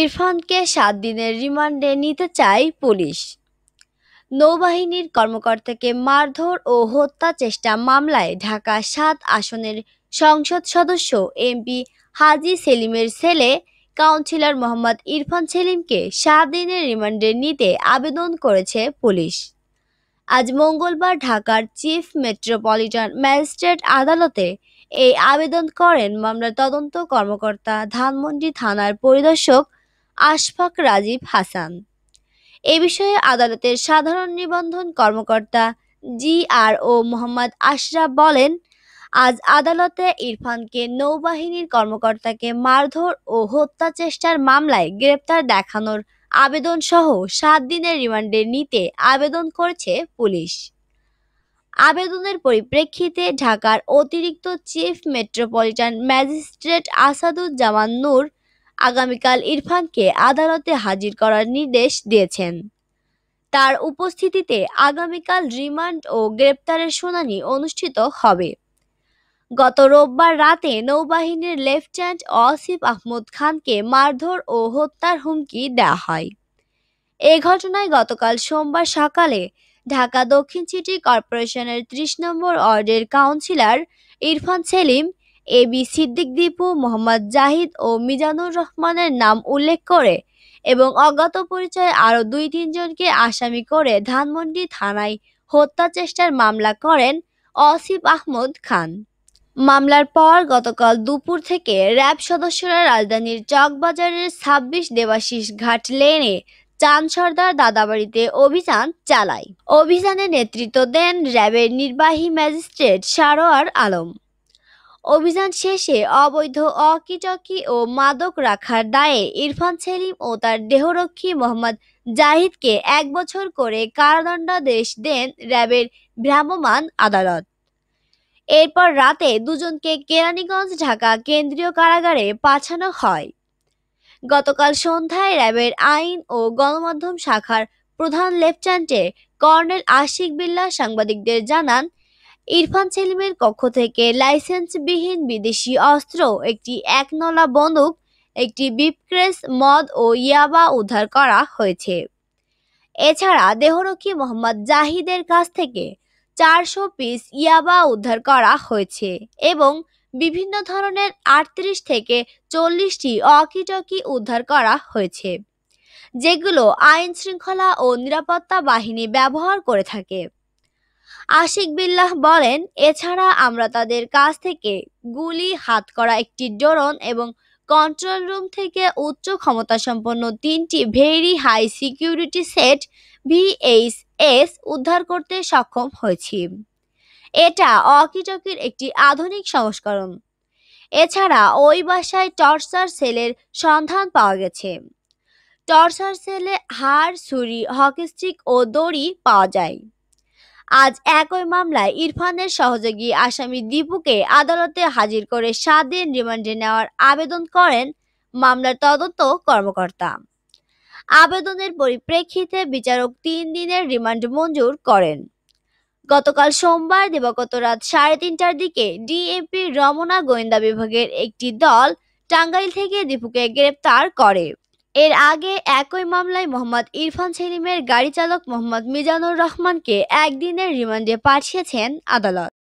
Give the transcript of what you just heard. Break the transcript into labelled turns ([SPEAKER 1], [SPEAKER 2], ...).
[SPEAKER 1] ইরফানকে সাত দিনের রিমান্ডে নিতে চায় পুলিশ নৌবাহিনীর কর্মকর্তাকে মারধর ও হত্যা চেষ্টা মামলায় ঢাকা সাত আসনের সংসদ সদস্য এমপি হাজি সেলিমের ছেলে কাউন্সিলর মোহাম্মদ ইরফান সেলিমকে সাত দিনের রিমান্ডে নিতে আবেদন করেছে পুলিশ আজ মঙ্গলবার ঢাকার চিফ মেট্রোপলিটন ম্যাজিস্ট্রেট আদালতে এই আবেদন করেন মামলার তদন্ত কর্মকর্তা ধানমন্ডি থানার পরিদর্শক আশফাক রাজীব হাসান এ বিষয়ে আদালতের সাধারণ নিবন্ধন কর্মকর্তা জি আর ও মোহাম্মদ আশরাফ বলেন আজ আদালতে ইরফানকে নৌবাহিনীর কর্মকর্তাকে মারধর ও হত্যা চেষ্টার মামলায় গ্রেপ্তার দেখানোর আবেদন সহ সাত দিনের রিমান্ডে নিতে আবেদন করছে পুলিশ আবেদনের পরিপ্রেক্ষিতে ঢাকার অতিরিক্ত chief metropolitan magistrate Asaduzzaman Noor আগামীকাল ইরফানকে আদালতে হাজির করার নির্দেশ দিয়েছেন তার উপস্থিতিতে আগামীকাল রিমান্ড ও গ্রেপ্তারের শুনানি অনুষ্ঠিত হবে গত রোববার রাতে নৌবাহিনীর লেফটেন্যান্ট অসিফ আহমদ খানকে মারধর ও হত্যার হুমকি দেওয়া হয় এ ঘটনায় গতকাল সোমবার সকালে ঢাকা দক্ষিণ সিটি কর্পোরেশনের ত্রিশ নম্বর ওয়ার্ডের councillor Irfan Selim A B Siddique Dipu Mohammad Zahid ও মিজানুর রহমানের নাম উল্লেখ করে এবং অজ্ঞাত পরিচয়ে আরও দুই তিনজনকে আসামি করে ধানমন্ডি থানায় হত্যা চেষ্টার মামলা করেন অসিফ আহমদ খান মামলার পর গতকাল দুপুর থেকে র্যাব সদস্যরা রাজধানীর চকবাজারের ছাব্বিশ দেবাশিস ঘাট লেনে চাঁদ সর্দার দাদাবাড়িতে অভিযান চালায় অভিযানে নেতৃত্ব দেন র্যাবের নির্বাহী ম্যাজিস্ট্রেট সারোয়ার আলম অভিযান শেষে অবৈধ অকিটকি ও মাদক রাখার দায়ে ইরফান সেলিম ও তার দেহরক্ষী মোহাম্মদ জাহিদকে এক বছর করে কারাদণ্ডাদেশ দেন র্যাবের ভ্রাম্যমাণ আদালত এরপর রাতে দুজনকে কেরানীগঞ্জ ঢাকা কেন্দ্রীয় কারাগারে পাঠানো হয় গতকাল সন্ধ্যায় র্যাবের আইন ও গণমাধ্যম শাখার প্রধান লেফটেন্যান্ট কর্নেল আশিক বিল্লা সাংবাদিকদের জানান ইরফান সেলিমের কক্ষ থেকে লাইসেন্সবিহীন বিদেশি অস্ত্র একটি একনলা বন্দুক একটি বিপক্রেস মদ ও ইয়াবা উদ্ধার করা হয়েছে এছাড়া দেহরক্ষী মোহাম্মদ জাহিদের কাছ থেকে চারশো পিস ইয়াবা উদ্ধার করা হয়েছে এবং বিভিন্ন ধরনের আটত্রিশ থেকে চল্লিশটি অকিটকি উদ্ধার করা হয়েছে যেগুলো আইন শৃঙ্খলা ও নিরাপত্তা বাহিনী ব্যবহার করে থাকে আশিক বিল্লাহ বলেন এছাড়া আমরা তাদের কাছ থেকে গুলি হাত করা একটি ড্রোন এবং কন্ট্রোল রুম থেকে উচ্চ ক্ষমতা সম্পন্ন তিনটি very high security set VHS উদ্ধার করতে সক্ষম হয়েছি এটা অকিটকির একটি আধুনিক সংস্করণ এছাড়া ওই বাসায় টর্চার সেলের সন্ধান পাওয়া গেছে টর্চার সেলে হাড় ছুরি হকিস্টিক ও দড়ি পাওয়া যায় আজ একই মামলায় ইরফানের সহযোগী আসামি দীপুকে আদালতে হাজির করে সাত দিন রিমান্ডে নেওয়ার আবেদন করেন মামলার তদন্ত কর্মকর্তা আবেদনের পরিপ্রেক্ষিতে বিচারক তিন দিনের রিমান্ড মঞ্জুর করেন গতকাল সোমবার দিবাগত রাত সাড়ে তিনটার দিকে ডিএমপি রমনা গোয়েন্দা বিভাগের একটি দল টাঙ্গাইল থেকে দীপুকে গ্রেপ্তার করে এর আগে একই মামলায় মোহাম্মদ ইরফান সেলিমের গাড়ি চালক মোহাম্মদ মিজানুর রহমানকে একদিনের রিমান্ডে পাঠিয়েছেন আদালত